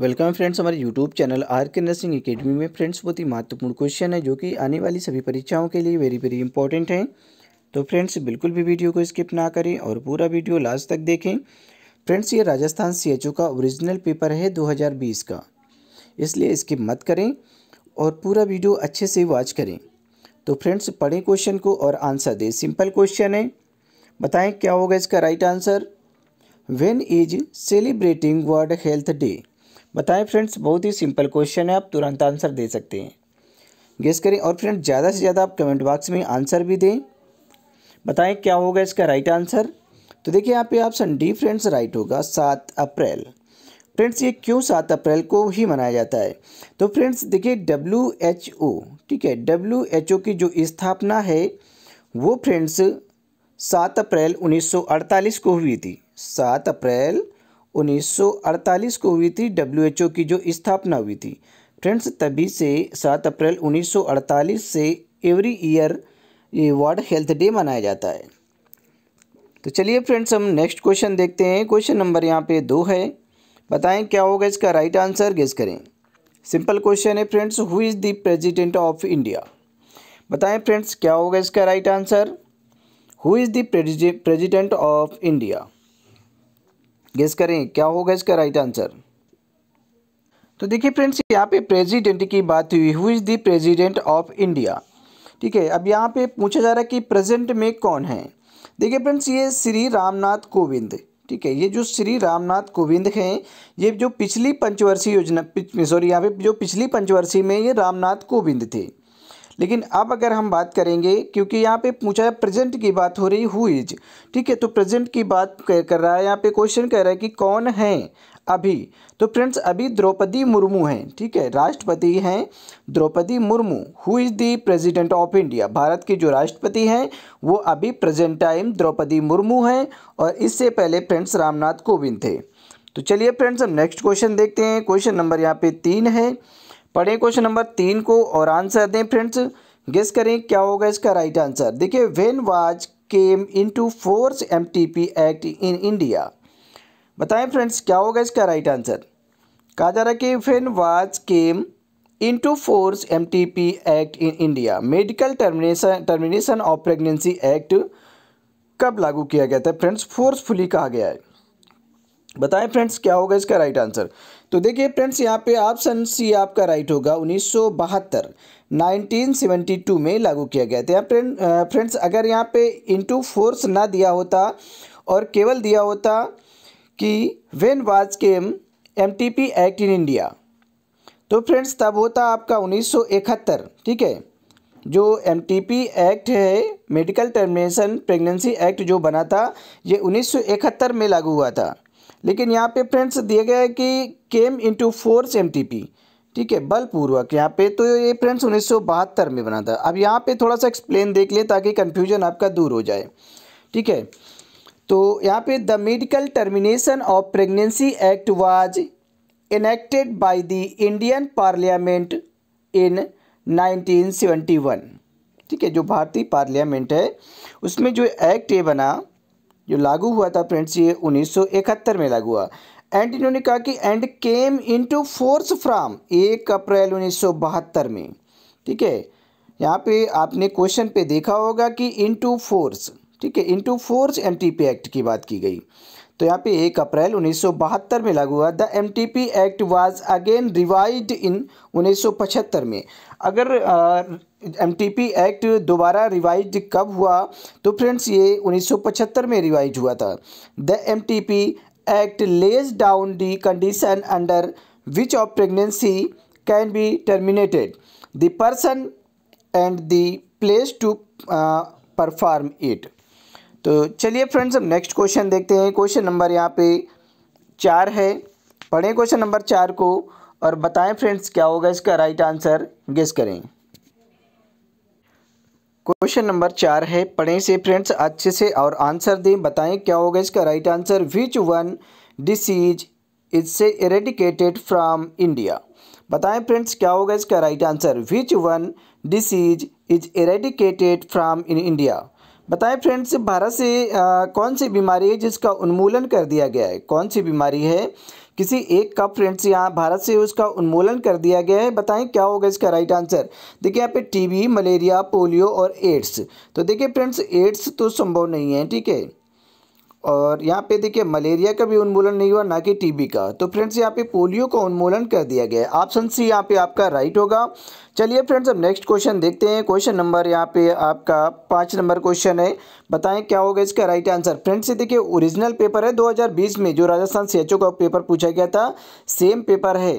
welcome friends हमारे YouTube channel R K nursing academy में friends बहुत ही महत्वपूर्ण क्वेश्चन है जो कि आने वाली सभी परीक्षाओं के लिए वेरी वेरी इंपॉर्टेंट है तो फ्रेंड्स बिल्कुल भी वीडियो को स्किप ना करें और पूरा वीडियो लास्ट तक देखें फ्रेंड्स ये राजस्थान सी का ओरिजिनल पेपर है बीस का इसलिए स्किप मत करें और पूरा वीडियो अच्छे से वॉच करें तो फ्रेंड्स पढ़ें क्वेश्चन को और आंसर दें सिंपल क्वेश्चन है बताएं क्या होगा इसका right answer when is celebrating world health day बताएं फ्रेंड्स बहुत ही सिंपल क्वेश्चन है आप तुरंत आंसर दे सकते हैं गेस करें और फ्रेंड्स ज़्यादा से ज़्यादा आप कमेंट बॉक्स में आंसर भी दें बताएं क्या होगा इसका राइट आंसर तो देखिए यहाँ पे ऑप्शन डी फ्रेंड्स राइट होगा सात अप्रैल फ्रेंड्स ये क्यों सात अप्रैल को ही मनाया जाता है तो फ्रेंड्स देखिए डब्ल्यू एच ओ ठीक है डब्ल्यू एच ओ की जो स्थापना है वो फ्रेंड्स सात अप्रैल 1948 को हुई थी सात अप्रैल 1948 को हुई थी डब्ल्यू की जो स्थापना हुई थी फ्रेंड्स तभी से 7 अप्रैल 1948 से एवरी ईयर ये वर्ल्ड हेल्थ डे मनाया जाता है तो चलिए फ्रेंड्स हम नेक्स्ट क्वेश्चन देखते हैं क्वेश्चन नंबर यहाँ पे दो है बताएं क्या होगा इसका राइट आंसर गेस करें सिंपल क्वेश्चन है friends who is the president of India बताएं फ्रेंड्स क्या होगा इसका right answer who is the president of India guess करें क्या होगा इसका राइट आंसर तो देखिए फ्रेंड्स यहाँ पे प्रेसिडेंट की बात हुई who is the president of India ठीक है अब यहाँ पे पूछा जा रहा है कि प्रेजेंट में कौन है देखिए फ्रेंड्स ये श्री रामनाथ कोविंद ठीक है ये जो श्री रामनाथ कोविंद हैं ये जो पिछली पंचवर्षीय योजना सॉरी यहाँ पे जो पिछली पंचवर्षीय में ये रामनाथ कोविंद थे लेकिन अब अगर हम बात करेंगे क्योंकि यहाँ पे पूछा है प्रेजेंट की बात हो रही हु इज ठीक है तो प्रेजेंट की बात कर रहा है यहाँ पे क्वेश्चन कह रहा है कि कौन है अभी तो फ्रेंड्स अभी द्रौपदी मुर्मू हैं ठीक है राष्ट्रपति हैं Draupadi Murmu who is the president of India Bharat की जो राष्ट्रपति हैं वो अभी प्रेजेंट टाइम द्रौपदी मुर्मू हैं और इससे पहले फ्रेंड्स रामनाथ कोविंद थे तो चलिए फ्रेंड्स हम नेक्स्ट क्वेश्चन देखते हैं क्वेश्चन नंबर यहाँ पे तीन है पढ़े क्वेश्चन नंबर तीन को और आंसर दें फ्रेंड्स गेस करें क्या होगा इसका राइट आंसर देखिए when was came into force M T P act in India बताएं फ्रेंड्स क्या होगा इसका राइट आंसर कहा जा रहा है कि when was came into force M T P act in India medical termination termination of pregnancy act कब लागू किया गया था फ्रेंड्स फोर्सफुली कहा गया है बताएं फ्रेंड्स क्या होगा इसका राइट आंसर तो देखिए फ्रेंड्स यहाँ पे ऑप्शन सी आपका राइट होगा 1972 1972 में लागू किया गया था फ्रेंड फ्रेंड्स अगर यहाँ पे इंटू फोर्स ना दिया होता और केवल दिया होता कि when was came M T P act in India तो फ्रेंड्स तब होता आपका 1971 ठीक है जो एम एक्ट है मेडिकल टर्मिनेशन प्रेगनेंसी एक्ट जो बना था ये 1971 में लागू हुआ था लेकिन यहाँ पे फ्रेंड्स दिया गया है कि केम इंटू फोर्स एम ठीक है बलपूर्वक यहाँ पे तो ये फ्रेंड्स उन्नीस में बना था अब यहाँ पे थोड़ा सा एक्सप्लेन देख लें ताकि कन्फ्यूजन आपका दूर हो जाए ठीक है तो यहाँ पे the medical termination of pregnancy act was enacted by the Indian parliament in 1971 ठीक है जो भारतीय पार्लियामेंट है उसमें जो एक्ट ये बना जो लागू हुआ था फ्रेंड्स ये 1971 में लागू हुआ एंड इन्होंने कहा कि and came into force from एक अप्रैल 1972 में ठीक है यहाँ पे आपने क्वेश्चन पे देखा होगा कि इनटू फोर्स ठीक है इनटू फोर्स पी एक्ट की बात की गई तो यहाँ पे एक अप्रैल 1972 में लागू हुआ the P act was again revise in 1975 में अगर एम टी पी एक्ट दोबारा रिवाइज कब हुआ तो फ्रेंड्स ये 1975 में रिवाइज हुआ था the M T P act lays down the condition under which of pregnancy can be terminated the person and the place to perform it तो चलिए फ्रेंड्स हम नेक्स्ट क्वेश्चन देखते हैं क्वेश्चन नंबर यहाँ पे चार है पढ़ें क्वेश्चन नंबर चार को और बताएं फ्रेंड्स क्या होगा इसका राइट आंसर गेस करें क्वेश्चन नंबर चार है पढ़ें से फ्रेंड्स अच्छे से और आंसर दें बताएं क्या होगा इसका right answer which one disease से इरेडिकेटेड फ्राम इंडिया बताएं फ्रेंड्स क्या होगा इसका right answer which one disease is eradicated from in India बताएं फ्रेंड्स भारत से आ, कौन सी बीमारी है जिसका उन्मूलन कर दिया गया है कौन सी बीमारी है किसी एक का फ्रेंड्स यहाँ भारत से उसका उन्मूलन कर दिया गया है बताएं क्या होगा इसका राइट आंसर देखिए यहाँ पे टीबी मलेरिया पोलियो और एड्स तो देखिए फ्रेंड्स एड्स तो संभव नहीं है ठीक है और यहाँ पे देखिए मलेरिया का भी उन्मूलन नहीं हुआ ना कि टीबी का तो फ्रेंड्स यहाँ पे पोलियो का उन्मूलन कर दिया गया है ऑप्शन सी यहाँ पे आपका राइट होगा चलिए फ्रेंड्स अब नेक्स्ट क्वेश्चन देखते हैं क्वेश्चन नंबर यहाँ पे आपका पाँच नंबर क्वेश्चन है बताएं क्या होगा इसका राइट आंसर फ्रेंड्स ये देखिए ओरिजिनल पेपर है दो में जो राजस्थान सी का पेपर पूछा गया था सेम पेपर है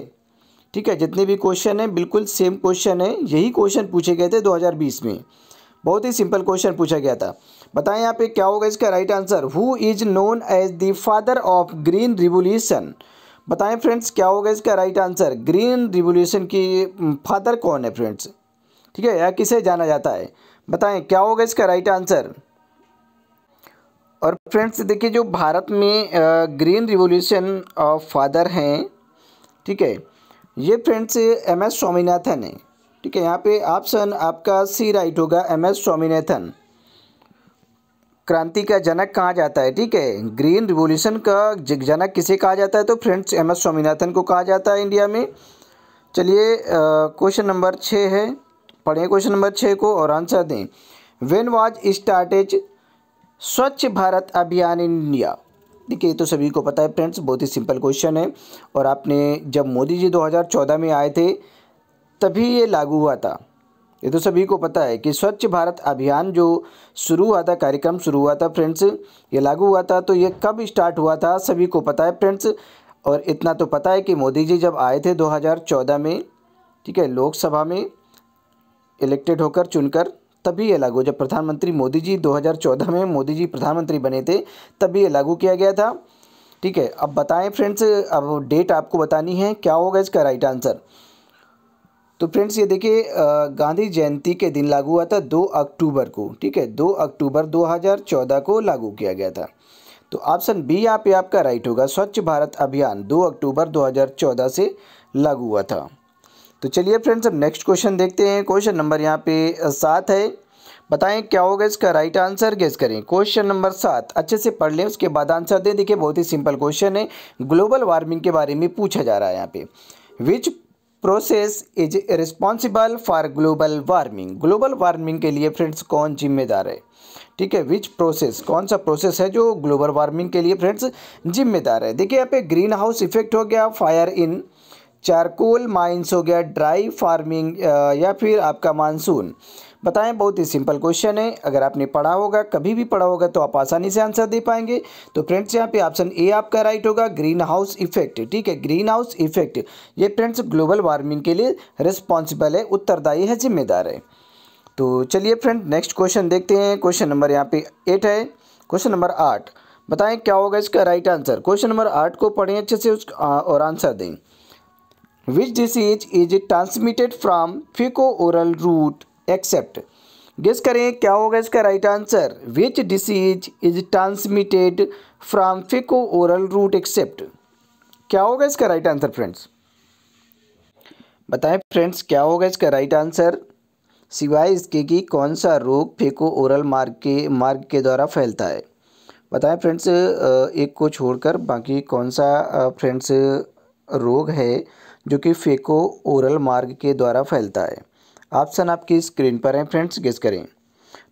ठीक है जितने भी क्वेश्चन है बिल्कुल सेम क्वेश्चन है यही क्वेश्चन पूछे गए थे दो में बहुत ही सिंपल क्वेश्चन पूछा गया था बताएं यहाँ पे क्या होगा इसका right answer who is known as the father of green revolution बताएं फ्रेंड्स क्या होगा इसका राइट आंसर ग्रीन रिवोल्यूशन की फादर कौन है फ्रेंड्स ठीक है या किसे जाना जाता है बताएं क्या होगा इसका राइट आंसर और फ्रेंड्स देखिए जो भारत में ग्रीन रिवोल्यूशन फादर हैं ठीक है ये फ्रेंड्स एम एस स्वामीनाथन है ठीक है यहाँ पे ऑप्शन आपका सी राइट होगा एम एस स्वामीनाथन क्रांति का जनक कहा जाता है ठीक है ग्रीन रिवोल्यूशन का जनक किसे कहा जाता है तो फ्रेंड्स एम एस स्वामीनाथन को कहा जाता है इंडिया में चलिए क्वेश्चन नंबर छः है पढ़ें क्वेश्चन नंबर छः को और आंसर दें वेन वॉज स्टार्टेज स्वच्छ भारत अभियान इन इंडिया ठीक है तो सभी को पता है फ्रेंड्स बहुत ही सिंपल क्वेश्चन है और आपने जब मोदी जी 2014 में आए थे तभी ये लागू हुआ था ये तो सभी को पता है कि स्वच्छ भारत अभियान जो शुरू हुआ था कार्यक्रम शुरू हुआ था फ्रेंड्स ये लागू हुआ था तो ये कब स्टार्ट हुआ था सभी को पता है फ्रेंड्स और इतना तो पता है कि मोदी जी जब आए थे 2014 में ठीक है लोकसभा में इलेक्टेड होकर चुनकर तभी ये लागू जब प्रधानमंत्री मोदी जी 2014 में मोदी जी प्रधानमंत्री बने थे तभी ये लागू किया गया था ठीक है अब बताएं फ्रेंड्स अब डेट आपको बतानी है क्या होगा इसका राइट आंसर तो फ्रेंड्स ये देखिए गांधी जयंती के दिन लागू हुआ था दो अक्टूबर को ठीक है दो अक्टूबर 2014 को लागू किया गया था तो ऑप्शन बी यहाँ पे आपका राइट होगा स्वच्छ भारत अभियान 2 अक्टूबर 2014 से लागू हुआ था तो चलिए फ्रेंड्स अब नेक्स्ट क्वेश्चन देखते हैं क्वेश्चन नंबर यहाँ पे सात है बताएं क्या होगा इसका राइट आंसर गेस करें क्वेश्चन नंबर सात अच्छे से पढ़ लें उसके बाद आंसर दें देखिए बहुत ही सिंपल क्वेश्चन है ग्लोबल वार्मिंग के बारे में पूछा जा रहा है यहाँ पे which process is responsible for global warming global warming के लिए फ्रेंड्स कौन जिम्मेदार है ठीक है विच प्रोसेस कौन सा प्रोसेस है जो ग्लोबल वार्मिंग के लिए फ्रेंड्स जिम्मेदार है देखिए यहाँ पे ग्रीन हाउस इफेक्ट हो गया फायर इन चारकोल माइंस हो गया ड्राई फार्मिंग या फिर आपका मानसून बताएं बहुत ही सिंपल क्वेश्चन है अगर आपने पढ़ा होगा कभी भी पढ़ा होगा तो आप आसानी से आंसर दे पाएंगे तो फ्रेंड्स यहाँ पे ऑप्शन ए आपका राइट होगा ग्रीन हाउस इफेक्ट ठीक है ग्रीन हाउस इफेक्ट ये फ्रेंड्स ग्लोबल वार्मिंग के लिए रिस्पॉन्सिबल है उत्तरदायी है जिम्मेदार है तो चलिए फ्रेंड नेक्स्ट क्वेश्चन देखते हैं क्वेश्चन नंबर यहाँ पे एट है क्वेश्चन नंबर आठ बताएं क्या होगा इसका राइट आंसर क्वेश्चन नंबर आठ को पढ़ें अच्छे से उस और आंसर दें which disease is transmitted from faeco oral route except guess करें क्या होगा इसका right answer which disease is transmitted from faeco oral route except क्या होगा इसका राइट आंसर फ्रेंड्स बताएं फ्रेंड्स क्या होगा इसका राइट आंसर सिवाय इसके कि कौन सा रोग फेको ओरल मार्ग के मार्ग के द्वारा फैलता है बताएं फ्रेंड्स एक को छोड़कर बाकी कौन सा फ्रेंड्स रोग है जो कि फेको ओरल मार्ग के द्वारा फैलता है ऑप्शन आपकी स्क्रीन पर है फ्रेंड्स गेस करें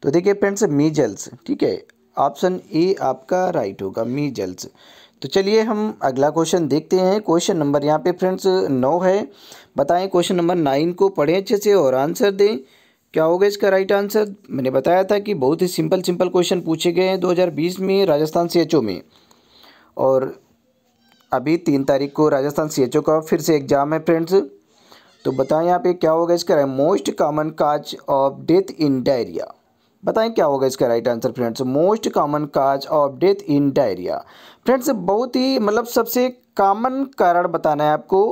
तो देखिए फ्रेंड्स मीजल्स ठीक है ऑप्शन ए आपका राइट होगा मीजल्स तो चलिए हम अगला क्वेश्चन देखते हैं क्वेश्चन नंबर यहाँ पे फ्रेंड्स नौ है बताएं क्वेश्चन नंबर नाइन को पढ़ें अच्छे से और आंसर दें क्या होगा इसका राइट आंसर मैंने बताया था कि बहुत ही सिंपल सिंपल क्वेश्चन पूछे गए हैं 2020 में राजस्थान सी में और अभी तीन तारीख को राजस्थान सी का फिर से एग्ज़ाम है फ्रेंड्स तो बताएं यहाँ पे क्या होगा इसका most common cause of death in diarrhoea बताएं क्या होगा इसका right answer friends most common cause of death in diarrhoea friends बहुत ही मतलब सबसे कॉमन कारण बताना है आपको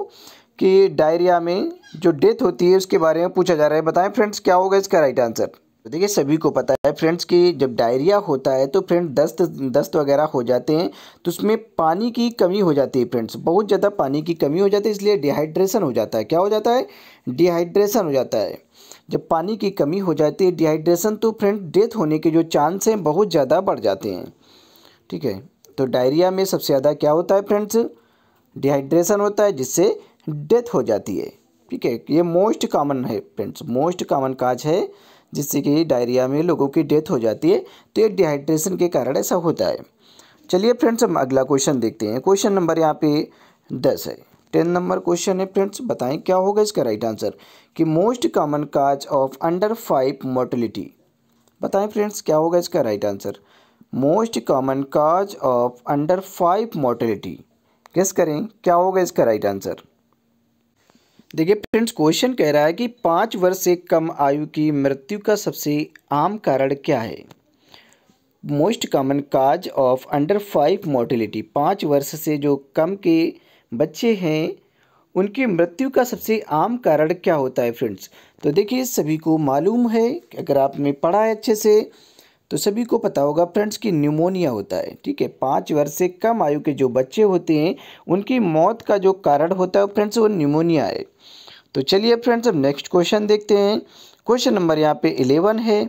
कि डायरिया में जो डेथ होती है उसके बारे में पूछा जा रहा है बताएं फ्रेंड्स क्या होगा इसका राइट आंसर तो देखिए सभी को पता है फ्रेंड्स कि जब डायरिया होता है तो फ्रेंड दस्त दस्त वगैरह हो जाते हैं तो उसमें पानी की कमी हो जाती है फ्रेंड्स बहुत ज़्यादा पानी की कमी हो जाती है इसलिए डिहाइड्रेशन हो जाता है क्या हो जाता है डिहाइड्रेशन हो जाता है जब पानी की कमी हो जाती है डिहाइड्रेशन तो फ्रेंड डेथ होने के जो चांस हैं बहुत ज़्यादा बढ़ जाते हैं ठीक है तो डायरिया में सबसे ज़्यादा क्या होता है फ्रेंड्स डिहाइड्रेशन होता है जिससे डेथ हो जाती है ठीक है ये मोस्ट कॉमन है फ्रेंड्स मोस्ट कॉमन काज है जिससे कि डायरिया में लोगों की डेथ हो जाती है तो ये डिहाइड्रेशन के कारण ऐसा होता है चलिए फ्रेंड्स हम अगला क्वेश्चन देखते हैं क्वेश्चन नंबर यहाँ पे दस है टेन नंबर क्वेश्चन है फ्रेंड्स बताएं क्या होगा इसका राइट आंसर कि most common cause of under five mortality बताएं फ्रेंड्स क्या होगा इसका right answer most common cause of under five mortality guess करें क्या होगा इसका राइट आंसर देखिए फ्रेंड्स क्वेश्चन कह रहा है कि पाँच वर्ष से कम आयु की मृत्यु का सबसे आम कारण क्या है most common cause of under five mortality पाँच वर्ष से जो कम के बच्चे हैं उनकी मृत्यु का सबसे आम कारण क्या होता है फ्रेंड्स तो देखिए सभी को मालूम है कि अगर आपने पढ़ा है अच्छे से तो सभी को पता होगा फ्रेंड्स कि न्यूमोनिया होता है ठीक है पाँच वर्ष से कम आयु के जो बच्चे होते हैं उनकी मौत का जो कारण होता है फ्रेंड्स वो न्यूमोनिया है तो चलिए फ्रेंड्स अब नेक्स्ट क्वेश्चन देखते हैं क्वेश्चन नंबर यहाँ पे इलेवन है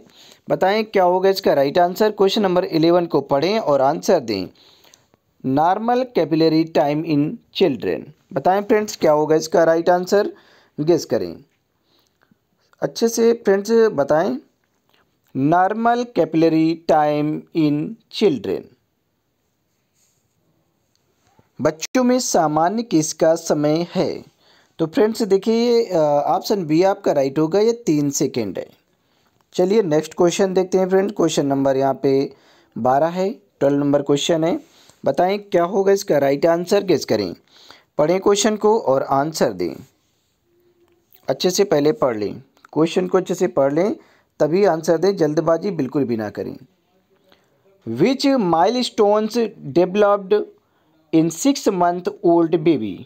बताएं क्या होगा इसका right answer question number eleven को पढ़ें और आंसर दें normal capillary time in children बताएं फ्रेंड्स क्या होगा इसका राइट आंसर गेस करें अच्छे से फ्रेंड्स बताएं normal capillary time in children बच्चों में सामान्य किसका समय है तो फ्रेंड्स देखिए ऑप्शन बी आपका राइट होगा ये तीन सेकेंड है चलिए नेक्स्ट क्वेश्चन देखते हैं फ्रेंड क्वेश्चन नंबर यहाँ पे बारह है ट्वेल्व नंबर क्वेश्चन है बताएं क्या होगा इसका राइट आंसर गेस करें पढ़ें क्वेश्चन को और आंसर दें अच्छे से पहले पढ़ लें क्वेश्चन को अच्छे से पढ़ लें तभी आंसर दें जल्दबाजी बिल्कुल भी ना करें which milestones developed in six month old baby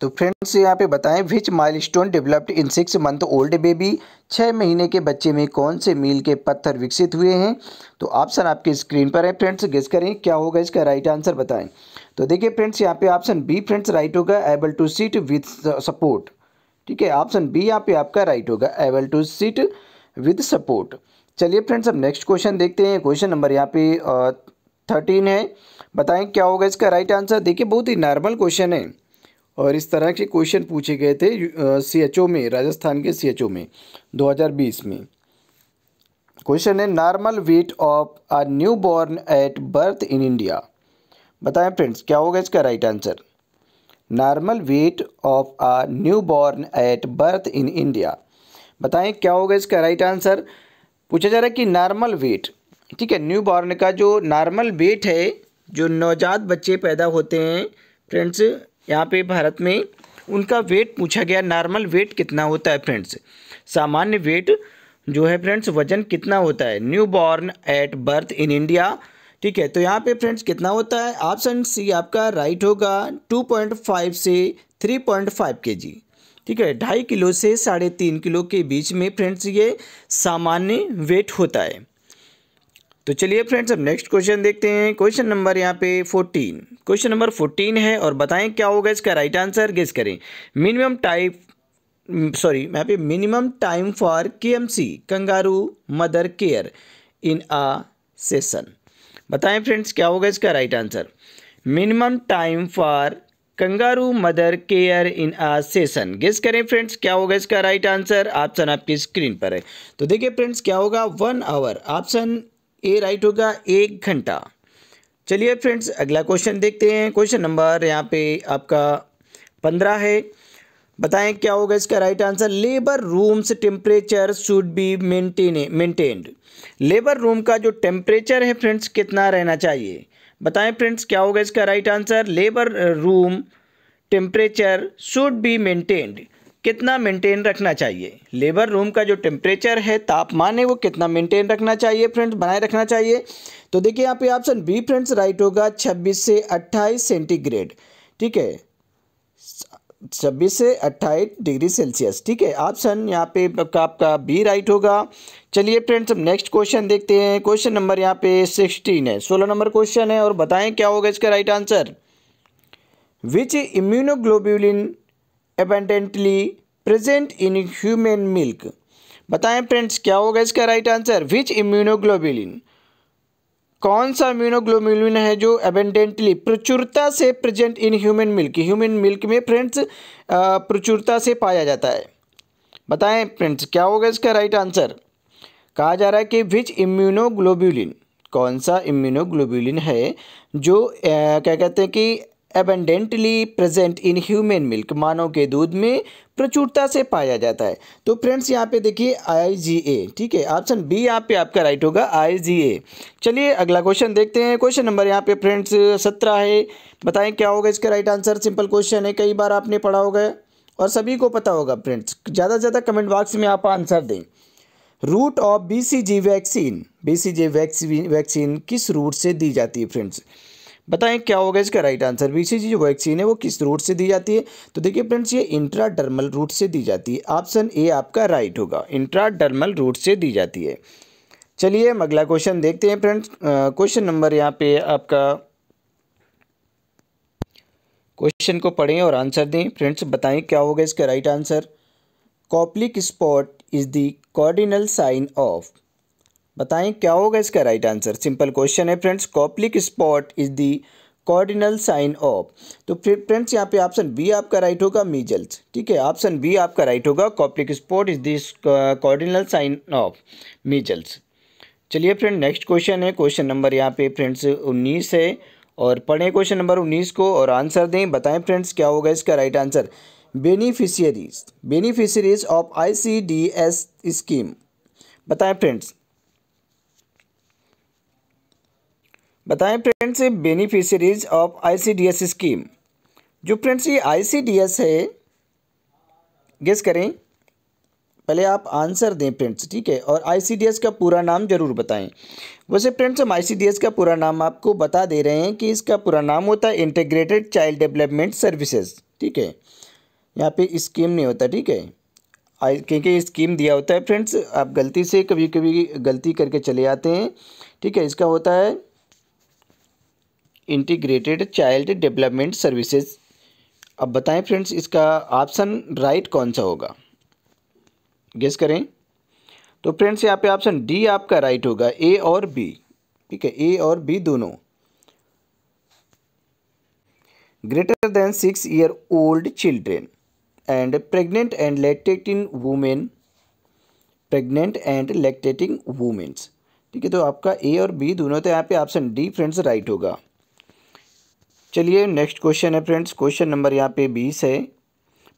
तो फ्रेंड्स यहाँ पे बताएं which milestone developed in six month old baby छः महीने के बच्चे में कौन से मील के पत्थर विकसित हुए हैं तो ऑप्शन आपके स्क्रीन पर है फ्रेंड्स गेस करें क्या होगा इसका राइट आंसर बताएं तो देखिए फ्रेंड्स यहाँ पे ऑप्शन बी फ्रेंड्स राइट होगा able to sit with support ठीक है ऑप्शन बी यहाँ पे आपका राइट होगा able to sit with support चलिए फ्रेंड्स अब नेक्स्ट क्वेश्चन देखते हैं क्वेश्चन नंबर यहाँ पे थर्टीन है बताएं क्या होगा इसका राइट आंसर देखिए बहुत ही नॉर्मल क्वेश्चन है और इस तरह के क्वेश्चन पूछे गए थे सी एच ओ में राजस्थान के सी एच ओ में दो हज़ार बीस में क्वेश्चन है normal weight of a newborn at birth in India बताएं फ्रेंड्स क्या होगा इसका right answer normal weight of a newborn at birth in India बताएं क्या होगा इसका राइट आंसर पूछा जा रहा है कि नॉर्मल वेट ठीक है न्यू बॉर्न का जो नॉर्मल वेट है जो नवजात बच्चे पैदा होते हैं फ्रेंड्स यहाँ पे भारत में उनका वेट पूछा गया नॉर्मल वेट कितना होता है फ्रेंड्स सामान्य वेट जो है फ्रेंड्स वजन कितना होता है newborn at birth in India ठीक है तो यहाँ पे फ्रेंड्स कितना होता है ऑप्शन सी आपका राइट होगा 2.5 से 3.5 केजी ठीक है ढाई किलो से साढ़े तीन किलो के बीच में फ्रेंड्स ये सामान्य वेट होता है तो चलिए फ्रेंड्स अब नेक्स्ट क्वेश्चन देखते हैं क्वेश्चन नंबर यहाँ पे फोर्टीन क्वेश्चन नंबर फोर्टीन है और बताएं क्या होगा इसका राइट आंसर गेस करें मिनिमम टाइप सॉरी यहाँ पे minimum time for K M C kangaroo mother care in a session बताएं फ्रेंड्स क्या होगा इसका right answer minimum time for kangaroo mother care in a session guess करें friends क्या होगा इसका राइट आंसर ऑप्शन आपकी स्क्रीन पर है तो देखिए फ्रेंड्स क्या होगा one hour option A right होगा एक घंटा चलिए फ्रेंड्स अगला क्वेश्चन देखते हैं क्वेश्चन नंबर यहाँ पे आपका पंद्रह है बताएं क्या होगा इसका right answer labour rooms temperature should be maintain maintained labour room का जो टेम्परेचर है फ्रेंड्स कितना रहना चाहिए बताएं फ्रेंड्स क्या होगा इसका right answer labour room temperature should be maintained कितना मेंटेन रखना चाहिए लेबर रूम का जो टेम्परेचर है तापमान है वो कितना मेंटेन रखना चाहिए फ्रेंड्स बनाए रखना चाहिए तो देखिए यहाँ पे ऑप्शन बी फ्रेंड्स राइट होगा 26 से 28 सेंटीग्रेड ठीक है छब्बीस से अट्ठाईस डिग्री सेल्सियस ठीक है ऑप्शन यहाँ पे आपका बी राइट होगा चलिए फ्रेंड्स हम नेक्स्ट क्वेश्चन देखते हैं क्वेश्चन नंबर यहाँ पे सिक्सटीन है सोलह नंबर क्वेश्चन है और बताएं क्या होगा इसका right answer which immunoglobulin abundantly present in human milk बताएं फ्रेंड्स क्या होगा इसका राइट आंसर विच इम्यूनोग्लोब्यूलिन कौन सा अम्यूनोग्लोबुलिन है जो एबेंडेंटली प्रचुरता से present in human milk human milk में फ्रेंड्स प्रचुरता से पाया जाता है बताएं फ्रेंड्स क्या होगा इसका राइट आंसर कहा जा रहा है कि विच इम्यूनोग्लोबुलिन कौन सा इम्यूनोग्लोबुलिन है जो आ, क्या कहते हैं कि abundantly present in human milk मानव के दूध में प्रचुरता से पाया जाता है तो फ्रेंड्स यहाँ पे देखिए आईजीए ठीक है ऑप्शन बी यहाँ पे आपका राइट होगा आईजीए चलिए अगला क्वेश्चन देखते हैं क्वेश्चन नंबर यहाँ पे फ्रेंड्स सत्रह है बताएं क्या होगा इसका राइट आंसर सिंपल क्वेश्चन है कई बार आपने पढ़ा होगा और सभी को पता होगा फ्रेंड्स ज़्यादा से ज़्यादा कमेंट बॉक्स में आप आंसर दें route of G vaccine G vaccine vaccine किस रूट से दी जाती है फ्रेंड्स बताएं क्या होगा इसका राइट आंसर बीसीजी जो वैक्सीन है वो किस रूट से दी जाती है तो देखिए फ्रेंड्स ये इंट्राडर्मल रूट से दी जाती है ऑप्शन ए आपका राइट होगा इंट्राडर्मल रूट से दी जाती है चलिए हम अगला क्वेश्चन देखते हैं फ्रेंड्स क्वेश्चन नंबर यहाँ पे आपका क्वेश्चन को पढ़ें और आंसर दें फ्रेंड्स बताएं क्या होगा इसका right answer Koplik spot is the cardinal sign of बताएं क्या होगा इसका राइट आंसर सिंपल क्वेश्चन है friends Koplik spot is the cardinal sign of तो फिर फ्रेंड्स यहाँ पे ऑप्शन बी आपका राइट होगा मीजल्स ठीक है ऑप्शन बी आपका राइट होगा Koplik spot is this cardinal sign of measles चलिए फ्रेंड नेक्स्ट क्वेश्चन है क्वेश्चन नंबर यहाँ पे फ्रेंड्स उन्नीस है और पढ़ें क्वेश्चन नंबर उन्नीस को और आंसर दें बताएं फ्रेंड्स क्या होगा इसका right answer beneficiaries beneficiaries of I C D S scheme बताएं फ्रेंड्स बताएं friends beneficiaries of ICDS scheme जो फ्रेंड्स ये आईसीडीएस है गेस करें पहले आप आंसर दें फ्रेंड्स ठीक है और आईसीडीएस का पूरा नाम ज़रूर बताएं वैसे फ्रेंड्स हम आईसीडीएस का पूरा नाम आपको बता दे रहे हैं कि इसका पूरा नाम होता है इंटीग्रेटेड चाइल्ड डेवलपमेंट सर्विसेज ठीक है यहाँ पे स्कीम नहीं होता ठीक है आई क्योंकि स्कीम दिया होता है फ्रेंड्स आप गलती से कभी कभी गलती करके चले आते हैं ठीक है इसका होता है इंटीग्रेटेड चाइल्ड डेवलपमेंट सर्विसेज अब बताएं फ्रेंड्स इसका ऑप्शन राइट कौन सा होगा गेस करें तो फ्रेंड्स यहाँ पे ऑप्शन डी आपका राइट होगा ए और बी ठीक है ए और बी दोनों greater than six year old children and pregnant and lactating women pregnant and lactating womens ठीक है तो आपका ए और बी दोनों तो यहाँ पे ऑप्शन डी फ्रेंड्स राइट होगा चलिए नेक्स्ट क्वेश्चन है फ्रेंड्स क्वेश्चन नंबर यहाँ पे बीस है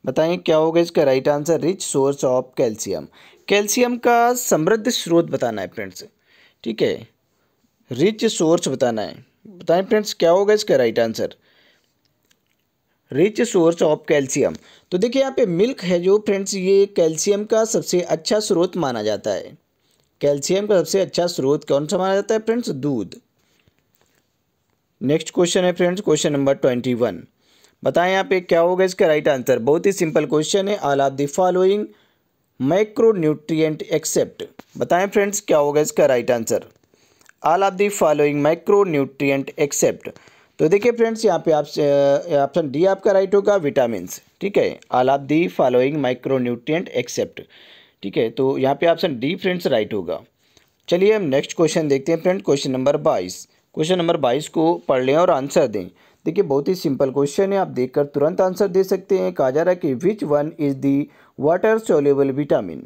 बताएं क्या होगा इसका right answer rich source of calcium calcium का समृद्ध स्रोत बताना है फ्रेंड्स ठीक है रिच सोर्स बताना है बताएं फ्रेंड्स क्या होगा इसका right answer rich source of calcium तो देखिए यहाँ पे मिल्क है जो फ्रेंड्स ये कैल्शियम का सबसे अच्छा स्रोत माना जाता है कैल्शियम का सबसे अच्छा स्रोत कौन सा माना जाता है फ्रेंड्स दूध नेक्स्ट क्वेश्चन है friends question number twenty one बताएं यहाँ पे क्या होगा इसका राइट आंसर बहुत ही सिंपल क्वेश्चन है all of the following micro nutrient except बताएं फ्रेंड्स क्या होगा इसका right answer all of the following micro nutrient except तो देखिए फ्रेंड्स यहाँ पे ऑप्शन डी आपका राइट होगा विटामिन ठीक है all of the following micro nutrient except ठीक है तो यहाँ पे ऑप्शन डी फ्रेंड्स राइट होगा चलिए हम नेक्स्ट क्वेश्चन देखते हैं फ्रेंड क्वेश्चन नंबर बाईस क्वेश्चन नंबर बाईस को पढ़ लें और आंसर दें देखिए बहुत ही सिंपल क्वेश्चन है आप देखकर तुरंत आंसर दे सकते हैं कहा जा रहा है कि which one is the water soluble vitamin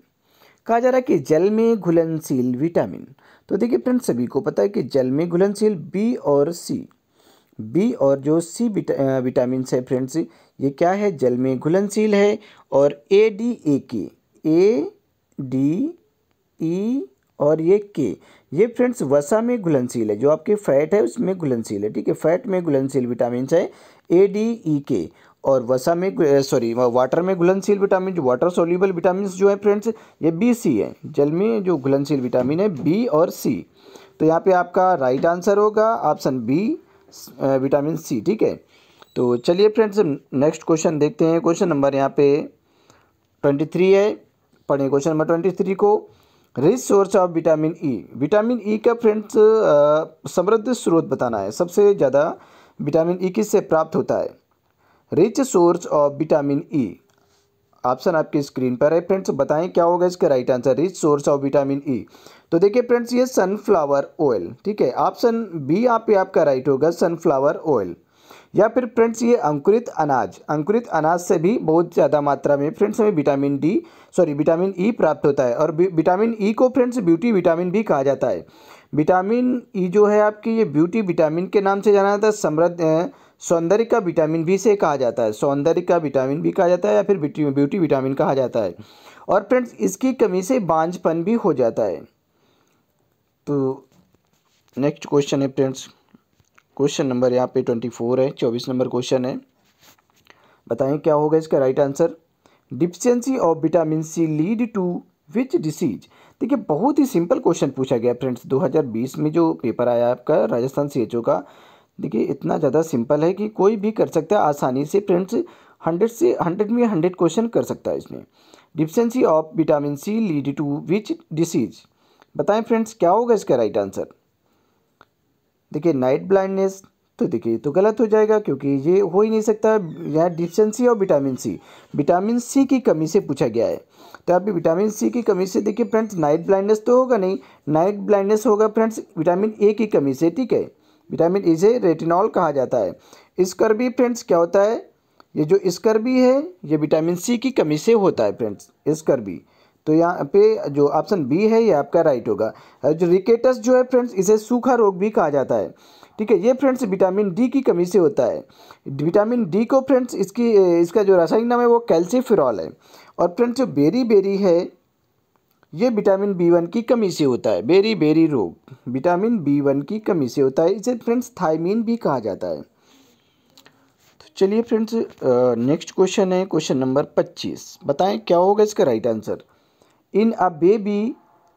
कहा जा रहा है कि जल में घुलनशील विटामिन तो देखिए फ्रेंड्स सभी को पता है कि जल में घुलनशील बी और सी बी और जो सी विटा, विटामिन है फ्रेंड्स ये क्या है जल में घुलनशील है और ए डी ए के ए डी ई और ये के ये फ्रेंड्स वसा में घुलनशील है जो आपके फैट है उसमें घुलनशील है ठीक है फैट में घुलनशील विटामिन है ए डी ई e, के और वसा में सॉरी वाटर में घुलनशील विटामिन जो वाटर सोल्यूबल विटामिन जो है फ्रेंड्स ये बी सी है जल में जो घुलनशील विटामिन है बी और सी तो यहाँ पे आपका राइट आंसर होगा ऑप्शन बी विटामिन सी ठीक है तो चलिए फ्रेंड्स नेक्स्ट क्वेश्चन देखते हैं क्वेश्चन नंबर यहाँ पे ट्वेंटी थ्री है पढ़ें क्वेश्चन नंबर ट्वेंटी थ्री को rich source of vitamin E vitamin E का फ्रेंड्स समृद्ध स्रोत बताना है सबसे ज़्यादा विटामिन ई किससे प्राप्त होता है rich source of vitamin E option आपकी स्क्रीन पर है फ्रेंड्स बताएं क्या होगा इसका right answer rich source of vitamin E तो देखिए फ्रेंड्स ये सनफ्लावर ऑयल ठीक है ऑप्शन बी आप पे आपका राइट होगा सनफ्लावर ऑयल या फिर फ्रेंड्स ये अंकुरित अनाज अंकुरित अनाज से भी बहुत ज़्यादा मात्रा में फ्रेंड्स हमें vitamin D sorry vitamin E प्राप्त होता है और विटामिन ई को फ्रेंड्स ब्यूटी विटामिन भी कहा जाता है विटामिन ई जो है आपकी ये ब्यूटी विटामिन के नाम से जाना जाता है समृद्ध सौंदर्य का विटामिन बी से कहा जाता है सौंदर्य का विटामिन भी कहा जाता है या फिर ब्यूटी विटामिन कहा जाता है और फ्रेंड्स इसकी कमी से बांझपन भी हो जाता है तो नेक्स्ट क्वेश्चन है फ्रेंड्स क्वेश्चन नंबर यहाँ पे ट्वेंटी फोर है चौबीस नंबर क्वेश्चन है बताएं क्या होगा इसका right answer deficiency of vitamin C lead to which disease देखिए बहुत ही सिंपल क्वेश्चन पूछा गया फ्रेंड्स 2020 में जो पेपर आया आपका राजस्थान सी का देखिए इतना ज़्यादा सिंपल है कि कोई भी कर सकता है आसानी से फ्रेंड्स हंड्रेड से हंड्रेड में हंड्रेड क्वेश्चन कर सकता है इसमें deficiency of vitamin C lead to which disease बताएं फ्रेंड्स क्या होगा इसका राइट आंसर देखिए नाइट ब्लाइंडनेस तो देखिए तो गलत हो जाएगा क्योंकि ये हो ही नहीं सकता यहाँ डिफिशेंसी और विटामिन सी विटामिन सी की कमी से पूछा गया है तो आप विटामिन सी की कमी से देखिए फ्रेंड्स नाइट ब्लाइंडनेस तो होगा नहीं नाइट ब्लाइंडनेस होगा फ्रेंड्स विटामिन ए की कमी से ठीक है विटामिन ए से रेटिनॉल कहा जाता है स्कर्बी भी फ्रेंड्स क्या होता है ये जो इसकर भी है ये विटामिन सी की कमी से होता है फ्रेंड्स इसकर भी तो यहाँ पे जो ऑप्शन बी है ये आपका राइट होगा जो रिकेटस जो है फ्रेंड्स इसे सूखा रोग भी कहा जाता है ठीक है ये फ्रेंड्स विटामिन डी की कमी से होता है विटामिन डी को फ्रेंड्स इसकी इसका जो रासायनिक नाम है वो कैल्सीफिरॉल है और फ्रेंड्स जो बेरी बेरी है ये विटामिन बी वन की कमी से होता है बेरी बेरी रोग विटामिन बी वन की कमी से होता है इसे फ्रेंड्स थायमीन भी कहा जाता है तो चलिए फ्रेंड्स नेक्स्ट क्वेश्चन है क्वेश्चन नंबर पच्चीस बताएं क्या होगा इसका right answer in a baby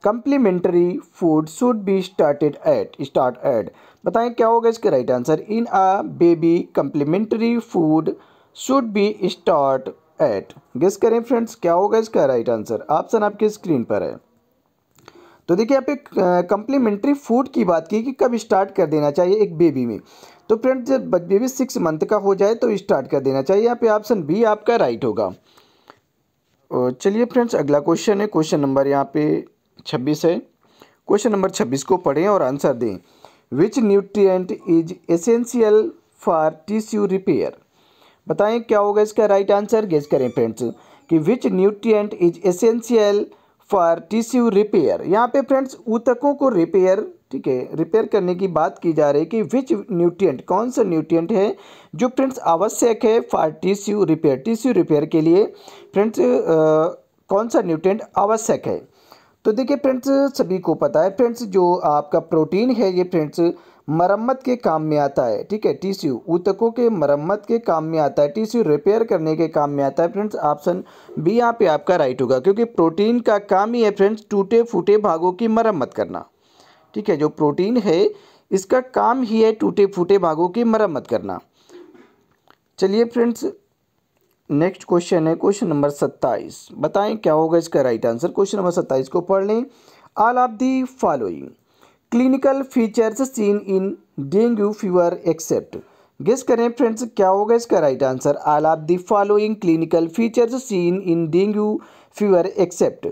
complementary food should be started at start at बताएं क्या होगा इसके right answer in a baby complementary food should be start at guess करें फ्रेंड्स क्या होगा इसका राइट आंसर ऑप्शन आपके स्क्रीन पर है तो देखिए यहाँ पे कंप्लीमेंट्री फूड की बात की कि कब स्टार्ट कर देना चाहिए एक बेबी में तो फ्रेंड्स जब बेबी सिक्स मंथ का हो जाए तो स्टार्ट कर देना चाहिए यहाँ पे ऑप्शन बी आपका राइट होगा चलिए फ्रेंड्स अगला क्वेश्चन है क्वेश्चन नंबर यहाँ पे छब्बीस है क्वेश्चन नंबर छब्बीस को पढ़ें और आंसर दें which nutrient is essential for tissue repair बताएं क्या होगा इसका राइट आंसर गेस करें फ्रेंड्स कि which nutrient is essential for tissue repair यहाँ पे फ्रेंड्स ऊतकों को रिपेयर ठीक है रिपेयर करने की बात की जा रही है कि विच न्यूट्रिएंट कौन सा न्यूट्रिएंट है जो फ्रेंड्स आवश्यक है for tissue repair tissue repair के लिए फ्रेंड्स कौन सा न्यूट्रिएंट आवश्यक है तो देखिए फ्रेंड्स सभी को पता है फ्रेंड्स जो आपका प्रोटीन है ये फ्रेंड्स मरम्मत के काम में आता है ठीक है टिश्यू ऊतकों के मरम्मत के काम में आता है टिश्यू रिपेयर करने के काम में आता है फ्रेंड्स ऑप्शन बी यहाँ पे आपका राइट होगा क्योंकि प्रोटीन का काम ही है फ्रेंड्स टूटे फूटे भागों की मरम्मत करना ठीक है जो प्रोटीन है इसका काम ही है टूटे फूटे भागों की मरम्मत करना चलिए फ्रेंड्स नेक्स्ट क्वेश्चन है क्वेश्चन नंबर सत्ताईस बताएं क्या होगा इसका राइट आंसर क्वेश्चन नंबर सत्ताईस को पढ़ लें all of the following clinical features seen in dengue fever except guess करें फ्रेंड्स क्या होगा इसका right answer all of the following clinical features seen in dengue fever except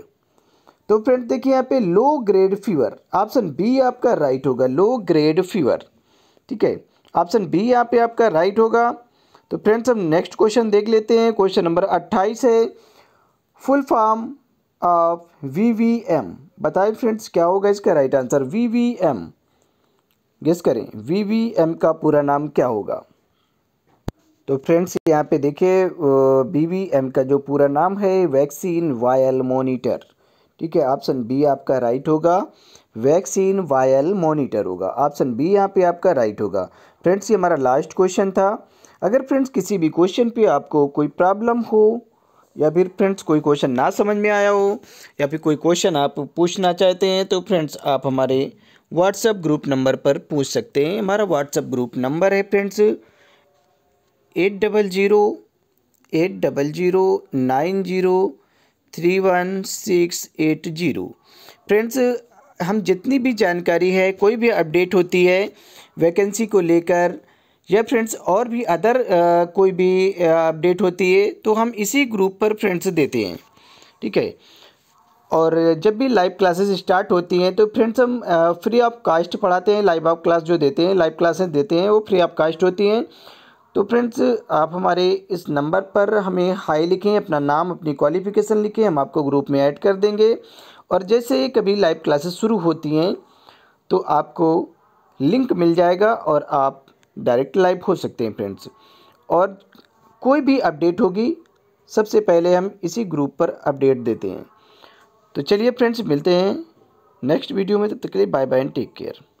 तो फ्रेंड देखिए यहाँ पे low grade fever option B आपका right होगा लो ग्रेड फीवर ठीक है ऑप्शन बी यहाँ पे आपका राइट होगा तो फ्रेंड्स हम नेक्स्ट क्वेश्चन देख लेते हैं क्वेश्चन नंबर अट्ठाईस है full form of V V M बताएं फ्रेंड्स क्या होगा इसका right answer V V M guess करें वी वी एम का पूरा नाम क्या होगा तो फ्रेंड्स यहाँ पे देखिए वी वी एम का जो पूरा नाम है वैक्सीन वायल मोनीटर ठीक है ऑप्शन बी आपका राइट होगा वैक्सीन वायल मॉनिटर होगा ऑप्शन बी यहाँ पे आपका राइट होगा फ्रेंड्स ये हमारा लास्ट क्वेश्चन था अगर फ्रेंड्स किसी भी क्वेश्चन पे आपको कोई प्रॉब्लम हो या फिर फ्रेंड्स कोई क्वेश्चन ना समझ में आया हो या फिर कोई क्वेश्चन आप पूछना चाहते हैं तो फ्रेंड्स आप हमारे व्हाट्सएप ग्रुप नंबर पर पूछ सकते हैं हमारा व्हाट्सएप ग्रुप नंबर है friends eight double zero eight double zero nine zero three one six eight zero friends हम जितनी भी जानकारी है कोई भी अपडेट होती है वैकेंसी को लेकर या फ्रेंड्स और भी अदर कोई भी अपडेट होती है तो हम इसी ग्रुप पर फ्रेंड्स देते हैं ठीक है और जब भी लाइव क्लासेस स्टार्ट होती हैं तो फ्रेंड्स हम फ्री ऑफ कास्ट पढ़ाते हैं लाइव ऑफ क्लास जो देते हैं लाइव क्लासेस देते हैं वो फ्री ऑफ कास्ट होती हैं तो फ्रेंड्स आप हमारे इस नंबर पर हमें हाई लिखें अपना नाम अपनी क्वालिफ़िकेशन लिखें हम आपको ग्रुप में ऐड कर देंगे और जैसे कभी लाइव क्लासेस शुरू होती हैं तो आपको लिंक मिल जाएगा और आप डायरेक्ट लाइव हो सकते हैं फ्रेंड्स और कोई भी अपडेट होगी सबसे पहले हम इसी ग्रुप पर अपडेट देते हैं तो चलिए फ्रेंड्स मिलते हैं नेक्स्ट वीडियो में तब तक के लिए bye bye and take care